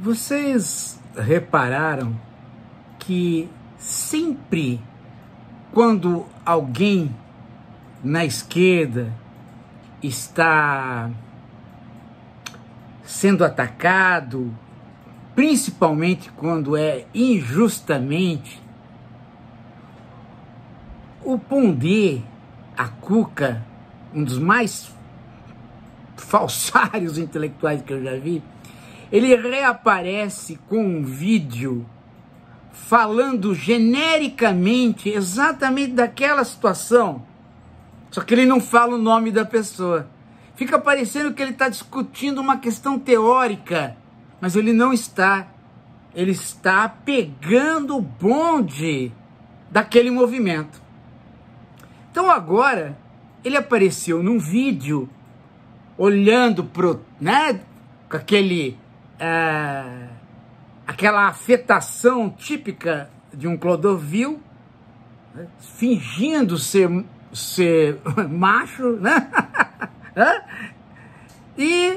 Vocês repararam que sempre quando alguém na esquerda está sendo atacado, principalmente quando é injustamente, o Pondé, a Cuca, um dos mais falsários intelectuais que eu já vi, ele reaparece com um vídeo falando genericamente exatamente daquela situação, só que ele não fala o nome da pessoa. Fica parecendo que ele está discutindo uma questão teórica, mas ele não está. Ele está pegando o bonde daquele movimento. Então agora ele apareceu num vídeo olhando pro, né, com aquele é, aquela afetação típica de um Clodovil, né? fingindo ser, ser macho, né? e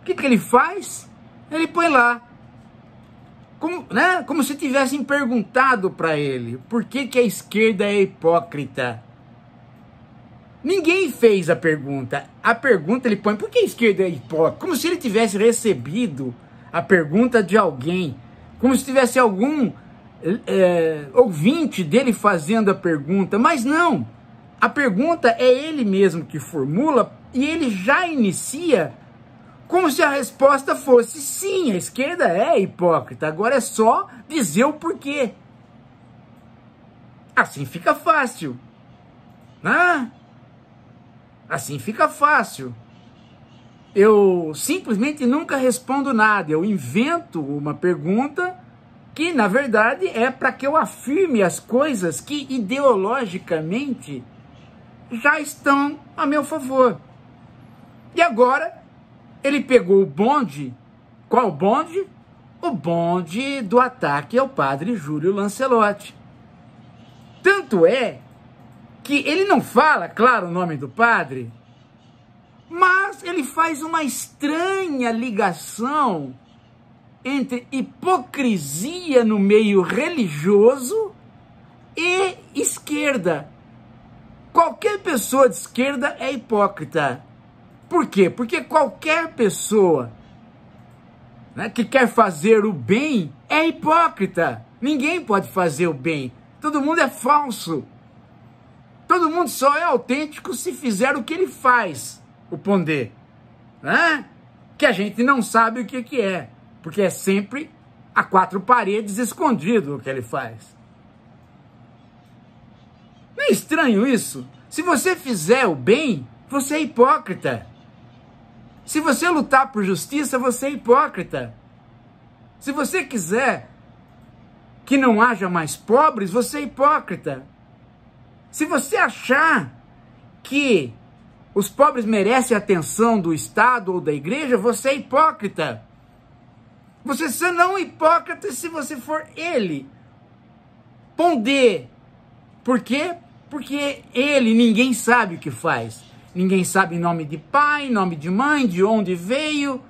o que, que ele faz? Ele põe lá como, né? como se tivessem perguntado para ele por que, que a esquerda é hipócrita. Ninguém fez a pergunta. A pergunta ele põe, por que a esquerda é hipócrita? Como se ele tivesse recebido a pergunta de alguém. Como se tivesse algum é, ouvinte dele fazendo a pergunta. Mas não. A pergunta é ele mesmo que formula e ele já inicia como se a resposta fosse sim, a esquerda é hipócrita. Agora é só dizer o porquê. Assim fica fácil. Ah, Assim fica fácil. Eu simplesmente nunca respondo nada. Eu invento uma pergunta que, na verdade, é para que eu afirme as coisas que ideologicamente já estão a meu favor. E agora ele pegou o bonde. Qual bonde? O bonde do ataque ao padre Júlio Lancelotti. Tanto é que ele não fala, claro, o nome do padre, mas ele faz uma estranha ligação entre hipocrisia no meio religioso e esquerda. Qualquer pessoa de esquerda é hipócrita. Por quê? Porque qualquer pessoa né, que quer fazer o bem é hipócrita. Ninguém pode fazer o bem. Todo mundo é falso. Todo mundo só é autêntico se fizer o que ele faz, o Pondé, né? Que a gente não sabe o que, que é, porque é sempre a quatro paredes escondido o que ele faz. Não é estranho isso? Se você fizer o bem, você é hipócrita. Se você lutar por justiça, você é hipócrita. Se você quiser que não haja mais pobres, você é hipócrita. Se você achar que os pobres merecem a atenção do Estado ou da igreja, você é hipócrita. Você só não é hipócrita se você for ele. Ponder. Por quê? Porque ele, ninguém sabe o que faz. Ninguém sabe nome de pai, nome de mãe, de onde veio,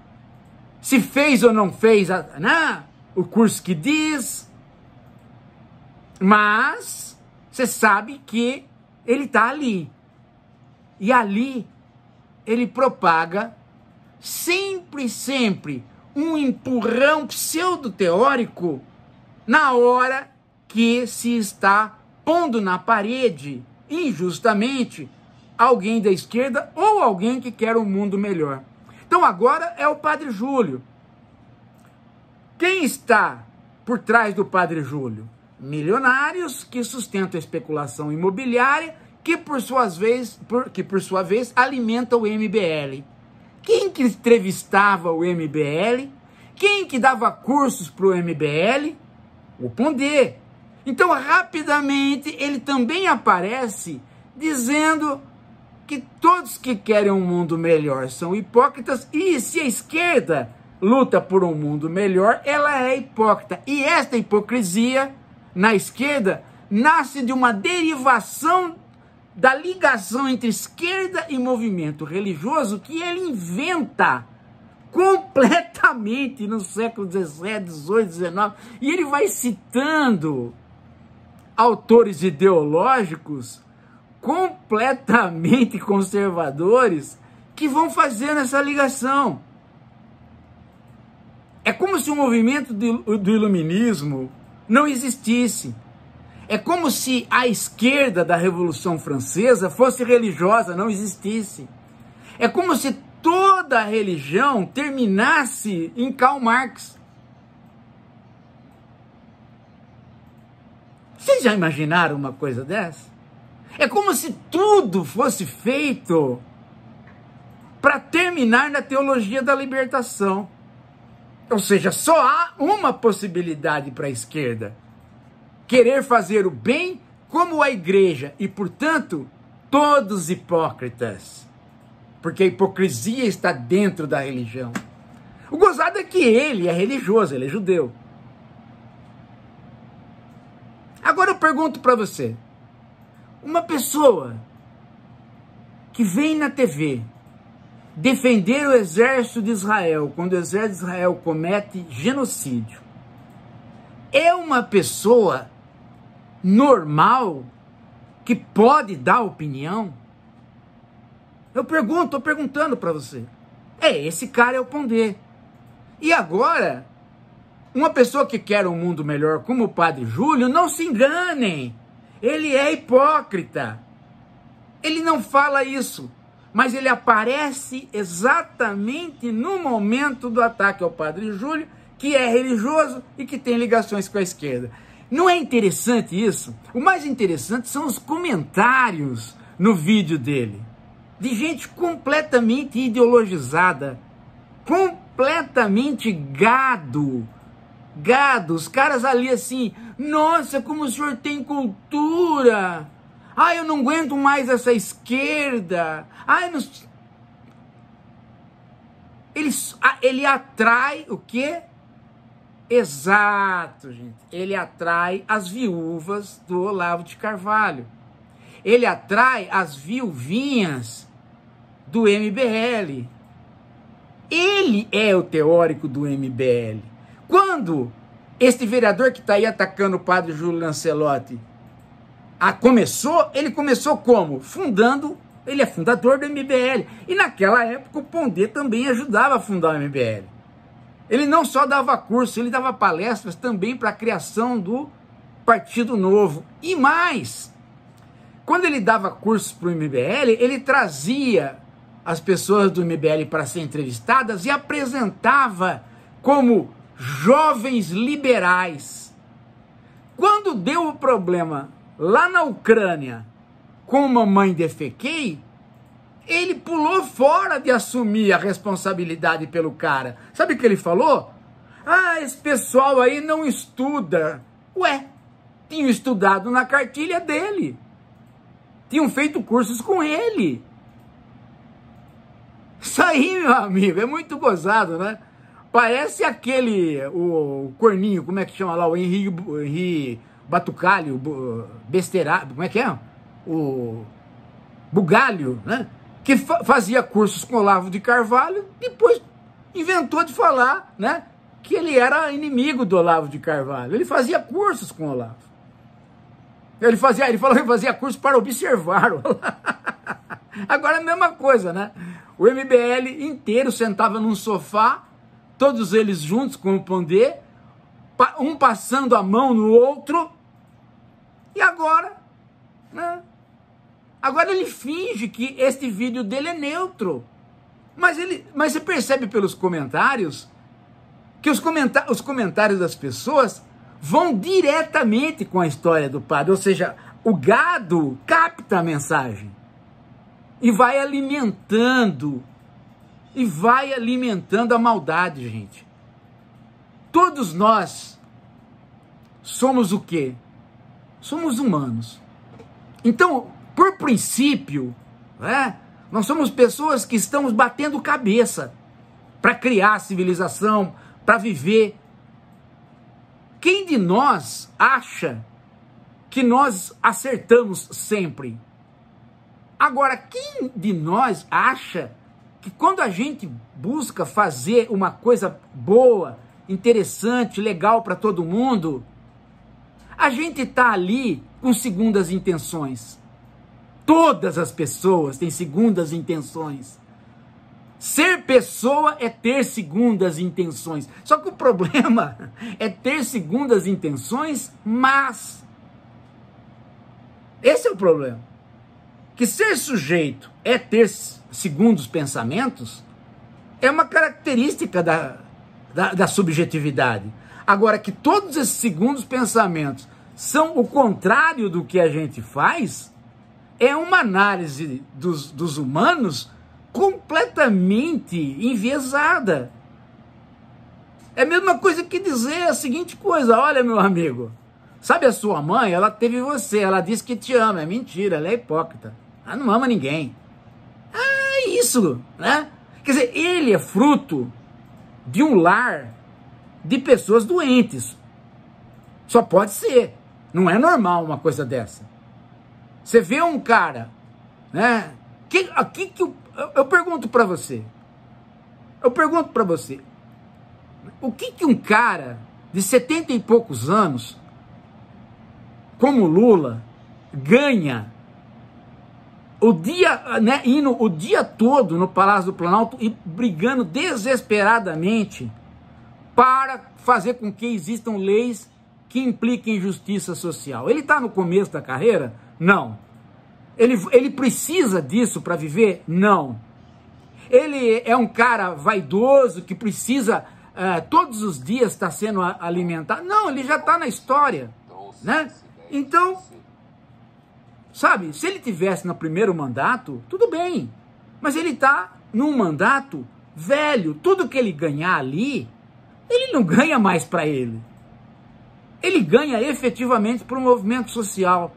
se fez ou não fez né? o curso que diz. Mas você sabe que ele está ali. E ali ele propaga sempre, sempre um empurrão pseudo-teórico na hora que se está pondo na parede, injustamente, alguém da esquerda ou alguém que quer um mundo melhor. Então agora é o Padre Júlio. Quem está por trás do Padre Júlio? milionários que sustentam a especulação imobiliária, que por, suas vez, por, que por sua vez alimenta o MBL. Quem que entrevistava o MBL? Quem que dava cursos para o MBL? O Pondé. Então, rapidamente, ele também aparece dizendo que todos que querem um mundo melhor são hipócritas e se a esquerda luta por um mundo melhor, ela é hipócrita. E esta hipocrisia na esquerda nasce de uma derivação da ligação entre esquerda e movimento religioso que ele inventa completamente no século XVII, XVIII, XIX, e ele vai citando autores ideológicos completamente conservadores que vão fazendo essa ligação. É como se o movimento do iluminismo não existisse. É como se a esquerda da Revolução Francesa fosse religiosa, não existisse. É como se toda a religião terminasse em Karl Marx. Vocês já imaginaram uma coisa dessa? É como se tudo fosse feito para terminar na teologia da libertação. Ou seja, só há uma possibilidade para a esquerda: querer fazer o bem como a igreja e, portanto, todos hipócritas. Porque a hipocrisia está dentro da religião. O gozado é que ele é religioso, ele é judeu. Agora eu pergunto para você: uma pessoa que vem na TV defender o exército de Israel quando o exército de Israel comete genocídio é uma pessoa normal que pode dar opinião? Eu pergunto, estou perguntando para você. É, esse cara é o Pondé. E agora, uma pessoa que quer um mundo melhor como o Padre Júlio, não se enganem. Ele é hipócrita. Ele não fala isso mas ele aparece exatamente no momento do ataque ao padre Júlio, que é religioso e que tem ligações com a esquerda. Não é interessante isso? O mais interessante são os comentários no vídeo dele, de gente completamente ideologizada, completamente gado gado, os caras ali assim, nossa, como o senhor tem cultura. Ah, eu não aguento mais essa esquerda. Ah, eu não... ele, ele atrai o quê? Exato, gente. Ele atrai as viúvas do Olavo de Carvalho. Ele atrai as viuvinhas do MBL. Ele é o teórico do MBL. Quando este vereador que está aí atacando o padre Júlio Lancelotti a, ah, começou, ele começou como? Fundando, ele é fundador do MBL. E naquela época o Pondé também ajudava a fundar o MBL. Ele não só dava curso, ele dava palestras também para a criação do Partido Novo. E mais, quando ele dava curso para o MBL, ele trazia as pessoas do MBL para serem entrevistadas e apresentava como jovens liberais. Quando deu o problema lá na Ucrânia, com mamãe mãe defequei, ele pulou fora de assumir a responsabilidade pelo cara. Sabe o que ele falou? Ah, esse pessoal aí não estuda. Ué, tinham estudado na cartilha dele. Tinham feito cursos com ele. Isso aí, meu amigo, é muito gozado, né? Parece aquele, o, o corninho, como é que chama lá, o Henrique? batucalho, besteira, como é que é? O bugalho, né? Que fa fazia cursos com Olavo de Carvalho, depois inventou de falar, né? Que ele era inimigo do Olavo de Carvalho. Ele fazia cursos com Olavo. Ele fazia, ele falou que fazia curso para observar. Agora é a mesma coisa, né? O MBL inteiro sentava num sofá, todos eles juntos com o Pondé, um passando a mão no outro, e agora, né? Agora ele finge que este vídeo dele é neutro. Mas, ele, mas você percebe pelos comentários que os, comentar, os comentários das pessoas vão diretamente com a história do padre. Ou seja, o gado capta a mensagem e vai alimentando e vai alimentando a maldade, gente. Todos nós somos o quê? somos humanos. Então, por princípio, né, nós somos pessoas que estamos batendo cabeça para criar civilização, para viver. Quem de nós acha que nós acertamos sempre? Agora, quem de nós acha que quando a gente busca fazer uma coisa boa, interessante, legal para todo mundo, a gente está ali com segundas intenções. Todas as pessoas têm segundas intenções. Ser pessoa é ter segundas intenções. Só que o problema é ter segundas intenções, mas. Esse é o problema. Que ser sujeito é ter segundos pensamentos é uma característica da, da, da subjetividade. Agora, que todos esses segundos pensamentos são o contrário do que a gente faz, é uma análise dos, dos humanos completamente enviesada. É a mesma coisa que dizer a seguinte coisa: olha, meu amigo, sabe a sua mãe? Ela teve você, ela disse que te ama. É mentira, ela é hipócrita. Ela não ama ninguém. Ah, é isso, né? Quer dizer, ele é fruto de um lar de pessoas doentes. Só pode ser. Não é normal uma coisa dessa. Você vê um cara, né? Que, aqui que eu, eu pergunto para você. Eu pergunto para você. O que que um cara de setenta e poucos anos, como Lula, ganha o dia, né, indo o dia todo no Palácio do Planalto e brigando desesperadamente para fazer com que existam leis que impliquem justiça social. Ele está no começo da carreira? Não. Ele, ele precisa disso para viver? Não. Ele é um cara vaidoso que precisa uh, todos os dias estar tá sendo alimentado? Não, ele já está na história. Né? Tá então, sabe, se ele tivesse no primeiro mandato, tudo bem. Mas ele está num mandato velho. Tudo que ele ganhar ali ele não ganha mais para ele. Ele ganha efetivamente para o movimento social.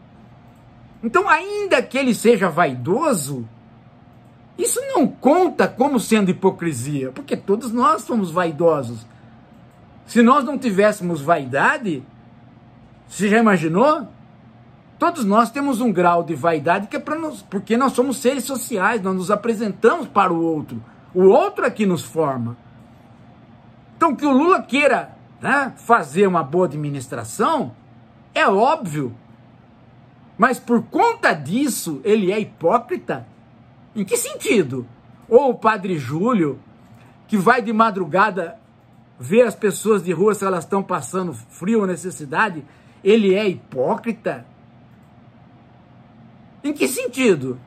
Então, ainda que ele seja vaidoso, isso não conta como sendo hipocrisia, porque todos nós somos vaidosos. Se nós não tivéssemos vaidade, você já imaginou? Todos nós temos um grau de vaidade que é para nós, porque nós somos seres sociais, nós nos apresentamos para o outro. O outro é que nos forma. Então, que o Lula queira né, fazer uma boa administração é óbvio. Mas por conta disso, ele é hipócrita? Em que sentido? Ou o padre Júlio, que vai de madrugada ver as pessoas de rua se elas estão passando frio ou necessidade, ele é hipócrita? Em que sentido?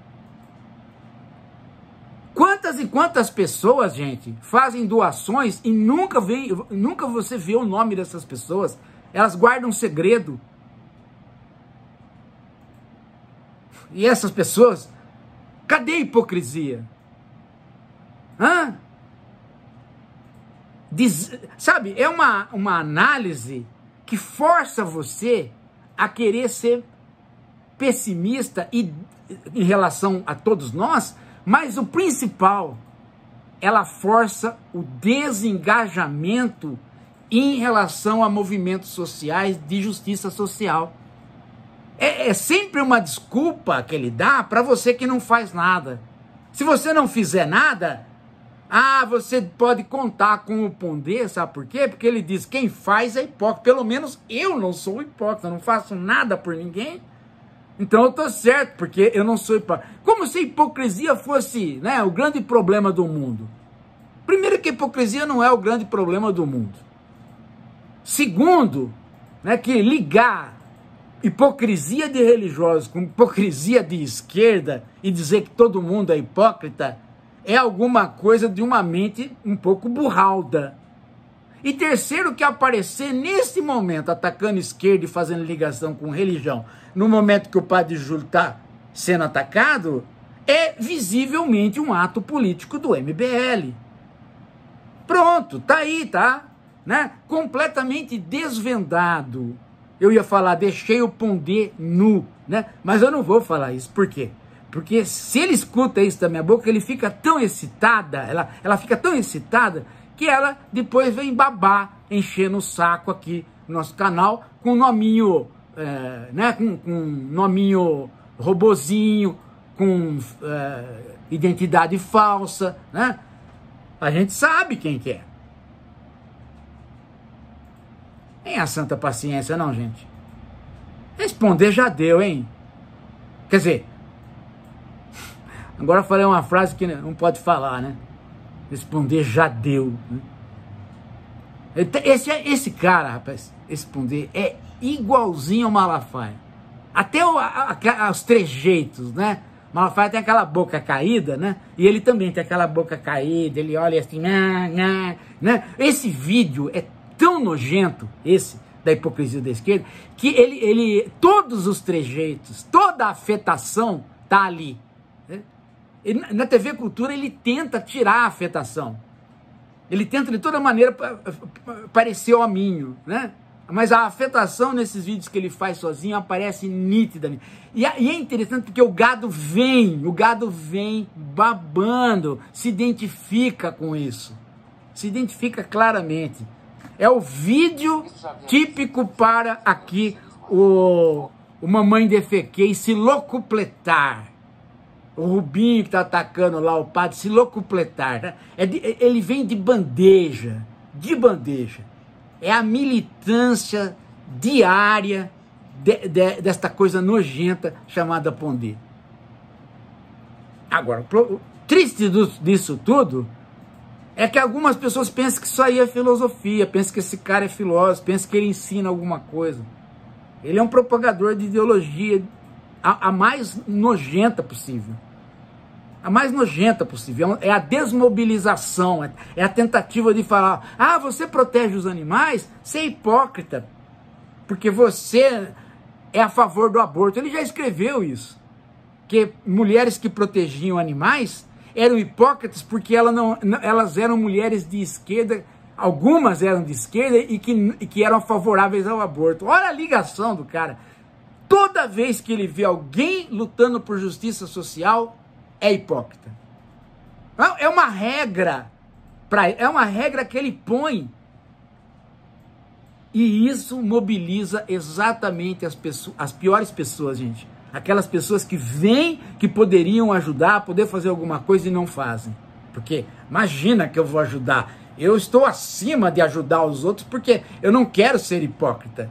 Quantas e quantas pessoas, gente, fazem doações e nunca, vem, nunca você vê o nome dessas pessoas? Elas guardam um segredo. E essas pessoas, cadê a hipocrisia? Hã? Diz, sabe, é uma, uma análise que força você a querer ser pessimista e, em relação a todos nós mas o principal, ela força o desengajamento em relação a movimentos sociais de justiça social. É, é sempre uma desculpa que ele dá para você que não faz nada. Se você não fizer nada, ah, você pode contar com o Pondé, sabe por quê? Porque ele diz: quem faz é hipócrita. Pelo menos eu não sou hipócrita, não faço nada por ninguém. Então eu tô certo, porque eu não sou hipócrita. Como se a hipocrisia fosse né, o grande problema do mundo. Primeiro que a hipocrisia não é o grande problema do mundo. Segundo, né, que ligar hipocrisia de religiosos com hipocrisia de esquerda e dizer que todo mundo é hipócrita é alguma coisa de uma mente um pouco burralda. E terceiro, que aparecer nesse momento, atacando esquerda e fazendo ligação com religião, no momento que o padre Júlio está sendo atacado, é visivelmente um ato político do MBL. Pronto, tá aí, tá? Né? Completamente desvendado. Eu ia falar, deixei o Pondé nu, né? Mas eu não vou falar isso, por quê? Porque se ele escuta isso da minha boca, ele fica tão excitada, ela, ela fica tão excitada que ela depois vem babar, enchendo o saco aqui no nosso canal, com nominho, é, né, com, com nominho robozinho, com é, identidade falsa, né? A gente sabe quem que é. Tem a santa paciência não, gente. Responder já deu, hein? Quer dizer, agora falei uma frase que não pode falar, né? Responder já deu. Né? Então, esse, é, esse cara, rapaz, responder é igualzinho ao Malafaia. Até o, a, a, os trejeitos, né? Malafaia tem aquela boca caída, né? E ele também tem aquela boca caída, ele olha assim, nha, nha, né? Esse vídeo é tão nojento, esse, da hipocrisia da esquerda, que ele, ele todos os trejeitos, toda a afetação tá ali. Ele, na TV Cultura ele tenta tirar a afetação. Ele tenta de toda maneira parecer hominho, né? Mas a afetação nesses vídeos que ele faz sozinho aparece nítida. E é interessante porque o gado vem, o gado vem babando, se identifica com isso. Se identifica claramente. É o vídeo típico para aqui o, o Mamãe Defequei se locupletar o Rubinho que está atacando lá o padre, se locupletar, né? é de, ele vem de bandeja, de bandeja. É a militância diária de, de, desta coisa nojenta chamada Pondé. Agora, o triste disso tudo é que algumas pessoas pensam que isso aí é filosofia, pensam que esse cara é filósofo, pensam que ele ensina alguma coisa. Ele é um propagador de ideologia, a, a mais nojenta possível. A mais nojenta possível. É, é a desmobilização, é, é a tentativa de falar: ah, você protege os animais? Você é hipócrita, porque você é a favor do aborto. Ele já escreveu isso. Que mulheres que protegiam animais eram hipócritas porque ela não, elas eram mulheres de esquerda, algumas eram de esquerda e que, e que eram favoráveis ao aborto. Olha a ligação do cara toda vez que ele vê alguém lutando por justiça social, é hipócrita. É uma regra, pra, é uma regra que ele põe. E isso mobiliza exatamente as, pessoas, as piores pessoas, gente. Aquelas pessoas que vêm que poderiam ajudar, poder fazer alguma coisa e não fazem. Porque imagina que eu vou ajudar. Eu estou acima de ajudar os outros porque eu não quero ser hipócrita.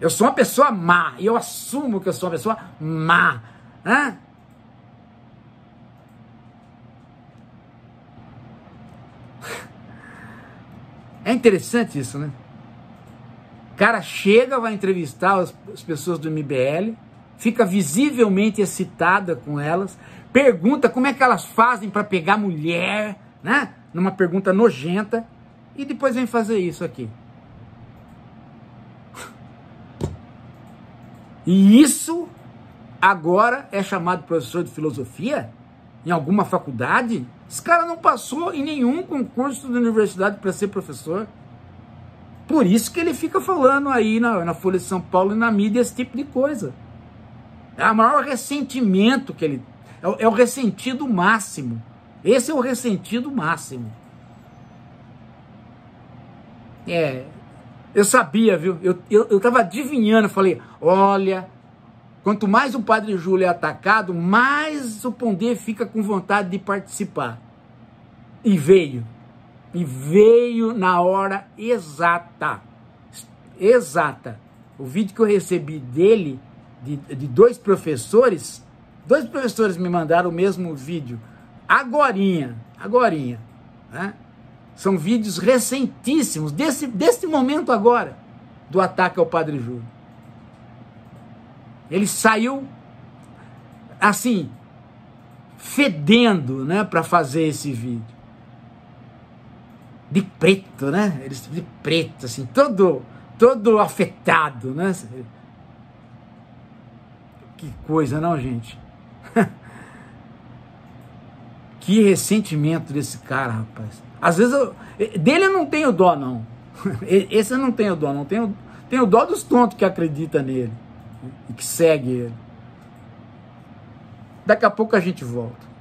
Eu sou uma pessoa má, e eu assumo que eu sou uma pessoa má, né? É interessante isso, né? O cara chega, vai entrevistar as, as pessoas do MBL, fica visivelmente excitada com elas, pergunta como é que elas fazem para pegar mulher, né? Numa pergunta nojenta, e depois vem fazer isso aqui. E isso agora é chamado professor de filosofia? Em alguma faculdade? Esse cara não passou em nenhum concurso da universidade para ser professor. Por isso que ele fica falando aí na, na Folha de São Paulo e na mídia esse tipo de coisa. É o maior ressentimento que ele. É o, é o ressentido máximo. Esse é o ressentido máximo. É, eu sabia, viu? Eu, eu, eu tava adivinhando, falei, olha, quanto mais o padre Júlio é atacado, mais o Pondê fica com vontade de participar. E veio. E veio na hora exata. Exata. O vídeo que eu recebi dele, de, de dois professores, dois professores me mandaram o mesmo vídeo. Agorinha, agorinha, né? São vídeos recentíssimos, desse, desse momento agora, do ataque ao padre Júlio. Ele saiu, assim, fedendo, né, para fazer esse vídeo. De preto, né? Ele de preto, assim, todo, todo afetado, né? Que coisa, não, gente? Que ressentimento desse cara, rapaz. Às vezes, eu, eh, dele eu não tenho dó, não. Esse eu não tenho dó, não. Tenho, tenho dó dos tontos que acreditam nele né, e que segue ele. Daqui a pouco a gente volta.